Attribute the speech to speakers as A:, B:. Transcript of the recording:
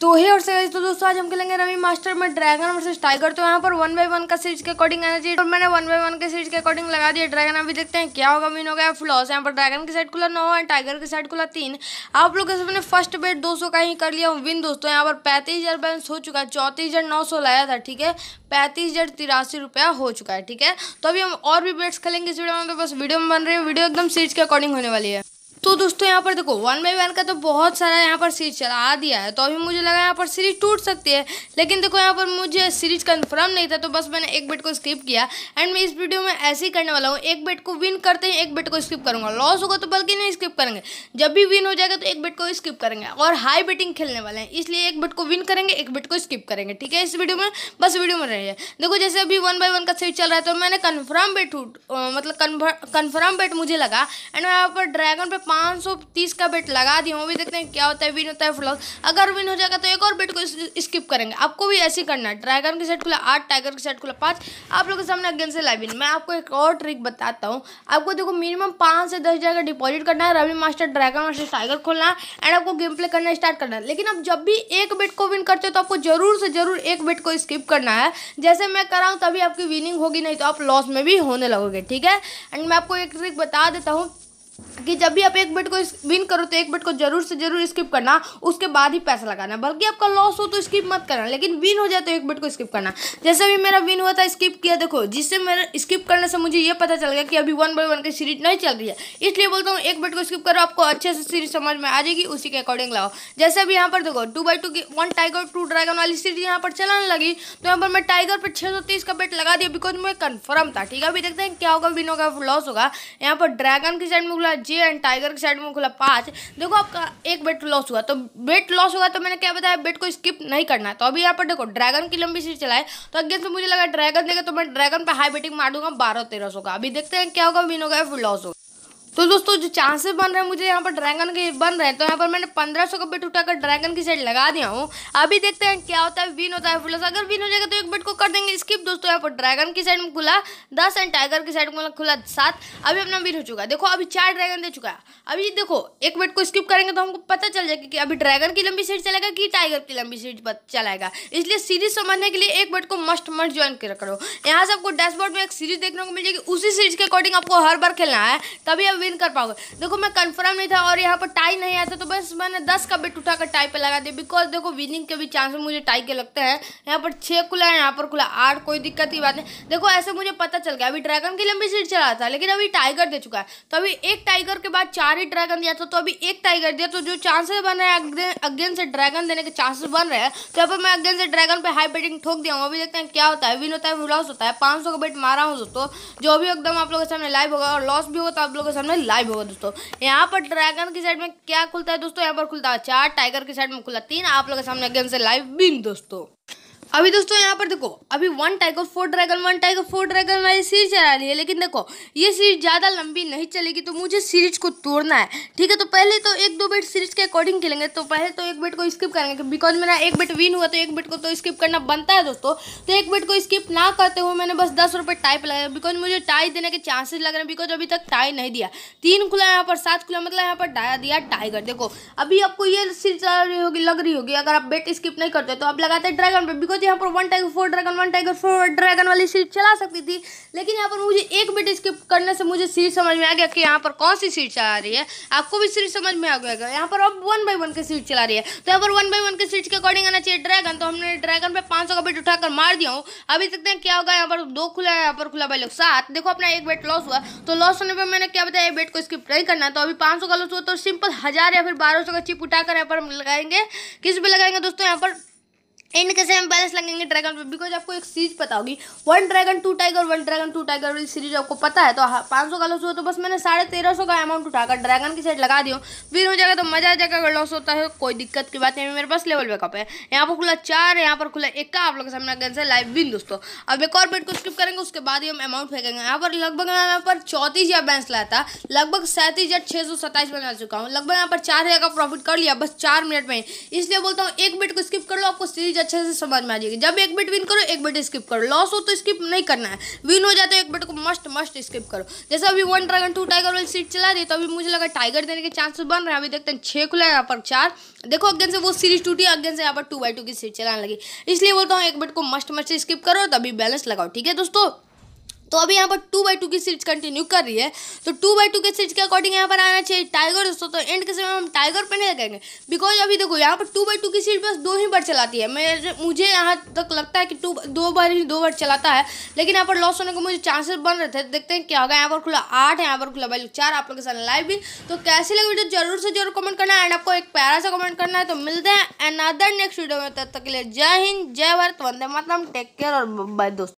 A: तो हे और सही तो दोस्तों आज हम खेलेंगे रवि मास्टर में ड्रैगन वर्सेस टाइगर तो यहाँ पर वन बाई वन का सीरीज के अकॉर्डिंग चाहिए और तो मैंने वन बाई वन के सीरीज के अकॉर्डिंग लगा दिया ड्रैगन अभी देखते हैं क्या होगा मीन हो गया फ्लॉस यहाँ पर ड्रैगन की साइड खुला नौ है टाइगर की साइड खुला तीन आप लोग जैसे मैंने फर्स्ट बेट दो का ही कर लिया विन दोस्तों यहाँ पर पैंतीस हज़ार बैलेंस हो चुका है चौंतीस हज़ार नौ सौ लाया था ठीक है पैंतीस हज़ार तिरासी रुपया हो चुका है ठीक है तो अभी हम और भी बेट्स खेलेंगे इस वीडियो में तो बस वीडियो में बन रही है वीडियो एकदम सीरीज के अकॉर्डिंग होने वाली है तो दोस्तों यहाँ पर देखो वन बाई वन का तो बहुत सारा यहाँ पर सीरीज चला दिया है तो अभी मुझे लगा यहाँ पर सीरीज टूट सकती है लेकिन देखो यहाँ पर मुझे सीरीज कंफर्म नहीं था तो बस मैंने एक बेट को स्किप किया एंड मैं इस वीडियो में ऐसे ही करने वाला हूँ एक बेट को विन करते ही एक बेट को स्किप करूँगा लॉस होगा तो बल्कि नहीं स्किप करेंगे जब भी विन हो जाएगा तो एक बेट को स्किप करेंगे और हाई बेटिंग खेलने वाले हैं इसलिए एक बेट को विन करेंगे एक बेट को स्किप करेंगे ठीक है इस वीडियो में बस वीडियो में रहिए देखो जैसे अभी वन बाई वन का सीरीज चल रहा है तो मैंने कन्फर्म बेट मतलब कन्फर्म बेट मुझे लगा एंड मैं यहाँ पर ड्रैगन पर पाँच सौ तीस का बेट लगा दिया हूँ भी देखते हैं क्या होता है विन होता है फ्लॉस अगर विन हो जाएगा तो एक और बेट को स्किप करेंगे आपको भी ऐसे करना है ड्रैगन की सेट खुला आठ टाइगर की सेट खुला पाँच आप लोगों के सामने अगेन से लाइव मैं आपको एक और ट्रिक बताता हूँ आपको देखो मिनिमम पाँच से दस हज़ार का डिपॉजिट करना है Ravi master dragon master tiger खोलना है एंड आपको गेम प्ले करना स्टार्ट करना है लेकिन आप जब भी एक बेट को विन करते हो तो आपको जरूर से जरूर एक बेट को स्किप करना है जैसे मैं कराऊँ तभी आपकी विनिंग होगी नहीं तो आप लॉस में भी होने लगोगे ठीक है एंड मैं आपको एक ट्रिक बता देता हूँ कि जब भी आप एक बेट को विन करो तो एक बेट को जरूर से जरूर स्किप करना उसके बाद ही पैसा लगाना बल्कि आपका लॉस हो तो स्किप मत करना लेकिन विन हो जाए तो एक बेट को स्किप करना जैसे भी मेरा विन हुआ था स्किप किया देखो जिससे मेरा स्किप करने से मुझे ये पता चल गया कि अभी वन बाई वन की सीरीज नहीं चल रही है इसलिए बोलता हूँ एक बेट को स्किप करो आपको अच्छे से सीरीज समझ में आ जाएगी उसी के अकॉर्डिंग लाओ जैसे अभी यहाँ पर देखो टू बाई टू की वन टाइगर टू ड्रैगन वाली सीरीज यहाँ पर चलने लगी तो यहाँ पर मैं टाइगर पर छः सौ तीस का बेट लगा दिया बिकॉज मैं कन्फर्म था ठीक है अभी देखते हैं क्या होगा विन होगा लॉस होगा यहाँ पर ड्रैगन की साइड में खुला जे एंड टाइगर के साइड में खुला पाँच देखो आपका एक बेट लॉस हुआ तो बेट लॉस हुआ तो मैंने क्या बताया बेट को स्किप नहीं करना है तो अभी यहाँ पर देखो ड्रैगन की लंबी सीट चलाए तो अगेन से मुझे लगा ड्रैगन देगा तो मैं ड्रैगन पर हाई बेटिंग मार दूंगा बारह तेरह का अभी देखते हैं क्या होगा विन होगा या फिर लॉस होगा तो दोस्तों जो चांसेस बन रहे हैं मुझे यहाँ पर ड्रैगन के बन रहे हैं तो यहाँ पर मैंने पंद्रह सौ का बेट उठाकर ड्रैगन की साइड लगा दिया हूँ अभी देखते हैं क्या होता है विन होता है फुलस अगर विन हो जाएगा तो एक बेट को कर देंगे स्किप दोस्तों यहाँ पर ड्रैगन की साइड में खुला दस एंड टाइगर की साइड में खुला सात अभी अपना विन हो चुका है देखो अभी चार ड्रैगन दे चुका है अभी देखो एक बेट को स्किप करेंगे तो हमको पता चल जाएगा कि अभी ड्रैगन की लंबी सीट चलेगा कि टाइगर की लंबी सीट चलाएगा इसलिए सीरीज समझने के लिए एक बेट को मस्ट मस्ट ज्वाइन करो यहाँ से आपको डैशबोर्ड में एक सीरीज देखने को मिल जाएगी उसी सीरीज के अकॉर्डिंग आपको हर बार खेलना है तभी अब विन कर पाओगे देखो मैं कंफर्म नहीं था और यहाँ पर टाई नहीं आया था तो बस मैंने दस का बेट उठा कर टाई पर लगा दिया बिकॉज देखो विनिंग के भी चांस मुझे टाई के लगते हैं यहाँ पर छः खुला है यहाँ पर खुला आठ कोई दिक्कत की बात नहीं देखो ऐसे मुझे पता चल गया अभी ड्रैगन की लंबी सीट चला था लेकिन अभी टाइगर दे चुका है तो अभी एक टाइगर के बाद चार ही ड्रैगन दिया था तो अभी एक टाइगर दिया तो जो चांसेस बन रहे हैं अगेन से ड्रैगन देने के चांसेस बन रहे हैं तो यहाँ पर मैं अगेन से ड्रैगन पर हाई बेटिंग ठोक दिया हूँ अभी देखते हैं क्या होता है विन होता है लॉस होता है पाँच सौ का बेट मारा हूँ दोस्तों जो भी एकदम आप लोगों के सामने लाइव होगा और लॉस भी होगा तो आप लोगों के सामने में लाइव होगा दोस्तों यहाँ पर ड्रैगन की साइड में क्या खुलता है दोस्तों यहाँ पर खुलता है चार टाइगर की साइड में खुला तीन आप लोगों के सामने अगेन से लाइव बिंग दोस्तों अभी दोस्तों यहाँ पर देखो अभी one tiger four dragon one tiger four dragon वाली सीरीज चला रही है लेकिन देखो ये सीरीज ज़्यादा लंबी नहीं चलेगी तो मुझे सीरीज को तोड़ना है ठीक है तो पहले तो एक दो बेट सीरीज के अकॉर्डिंग खेलेंगे तो पहले तो एक बेट को स्किप करेंगे बिकॉज मेरा एक बेट विन हुआ तो एक बेट को तो स्किप करना बनता है दोस्तों तो एक बेट को स्किप ना करते हुए मैंने बस दस रुपये टाइप लगाया बिकॉज मुझे टाई देने के चांसेस लग रहे हैं बिकॉज अभी तक टाई नहीं दिया तीन खुला यहाँ पर सात खुला मतलब यहाँ पर डाया दिया टाइगर देखो अभी आपको ये सीरीज लग रही होगी लग रही होगी अगर आप बेट स्किप नहीं करते तो आप लगाते ड्रैगन पर बिकॉज तो यहाँ पर one tiger four dragon one tiger four dragon वाली सीट चला सकती थी लेकिन यहाँ पर मुझे एक बेटे स्किप करने से मुझे सीट समझ में आ गया कि यहाँ पर कौन सी सीट चला रही है आपको भी सीट समझ में आ गया यहाँ पर अब वन बाई वन की सीट चला रही है तो यहाँ पर वन बाई वन की सीट के अकॉर्डिंग आना चाहिए ड्रैगन तो हमने ड्रैगन पर पाँच का बेट उठाकर मार दिया हूँ अभी देखते हैं तो क्या होगा यहाँ पर दो खुला है यहाँ पर खुला भाई लोग सात देखो अपना एक बेट लॉस हुआ तो लॉस होने पर मैंने क्या बताया बेट को स्किप नहीं करना तो अभी पाँच का लॉस हुआ तो सिंपल हज़ार या फिर बारह का चिप उठाकर यहाँ पर लगाएंगे किस पर लगाएंगे दोस्तों यहाँ पर इनके से हम बैलेंस लगेंगे ड्रैगन पे बिकॉज आपको एक सीरीज पता होगी one dragon two tiger one dragon two tiger वाली सीरीज आपको पता है तो हाँ, पाँच सौ का लॉस हुआ तो बस मैंने साढ़े तेरह सौ का अमाउंट उठाकर ड्रैगन की साइड लगा दियो फिर हो जाएगा तो मजा आ जाएगा अगर लॉस होता है कोई दिक्कत की बात नहीं मेरे पास लेवल बैकअप है यहाँ पर खुला चार यहाँ पर खुला एक का आप लोग सामने अगेंस्ट है लाइव विन दोस्तों अब एक और बेट को स्किप करेंगे उसके बाद ही हम अमाउंट फेंकेंगे यहाँ पर लगभग यहाँ पर चौंतीस या बैलेंस लाया था लगभग सैंतीस या छः सौ सत्ताईस बना चुका हूँ लगभग यहाँ पर चार हजार का प्रॉफिट कर लिया बस चार मिनट में इसलिए बोलता हूँ एक बेट को स्किप कर लो आपको सीरीज चीज़ अच्छे से समझ में आ जाएगी जब एक बेट विन करो एक बेट स्किप करो लॉस हो तो स्किप नहीं करना है विन हो जाए तो एक बेट को मस्ट मस्ट स्किप करो जैसे अभी वन ड्रैगन टू टाइगर वाली सीट चला दी तो अभी मुझे लगा टाइगर देने के चांसेस बन रहे हैं अभी देखते हैं छः खुला है यहाँ पर चार देखो अगेन से वो सीरीज टूटी अगेन से यहाँ पर टू बाई टू की सीट चलाने लगी इसलिए बोलता हूँ एक बेट को मस्ट मस्ट स्किप करो तभी बैलेंस लगाओ ठीक है दोस्तों तो अभी यहाँ पर टू बाई टू की सीरीज कंटिन्यू कर रही है तो टू बाई टू की सीरीज के अकॉर्डिंग यहाँ पर आना चाहिए टाइगर दोस्तों तो एंड के समय हम टाइगर पे नहीं लगाएंगे बिकॉज अभी देखो यहाँ पर टू बाई टू की सीरीज बस दो ही बार चलाती है मेरे मुझे यहाँ तक लगता है कि टू दो बार ही दो बार चलाता है लेकिन यहाँ पर लॉस होने के मुझे चांसेस बन रहे थे देखते हैं क्या होगा यहाँ पर खुला आठ यहाँ पर खुला भाई चार आप लोग के साथ लाइव भी तो कैसे लगे वीडियो जरूर से जरूर कमेंट करना एंड आपको एक प्यारा सा कमेंट करना है तो मिलते हैं एंड नेक्स्ट वीडियो में तब तक के लिए जय हिंद जय भारत वंदे मातम टेक केयर और बाय दोस्तों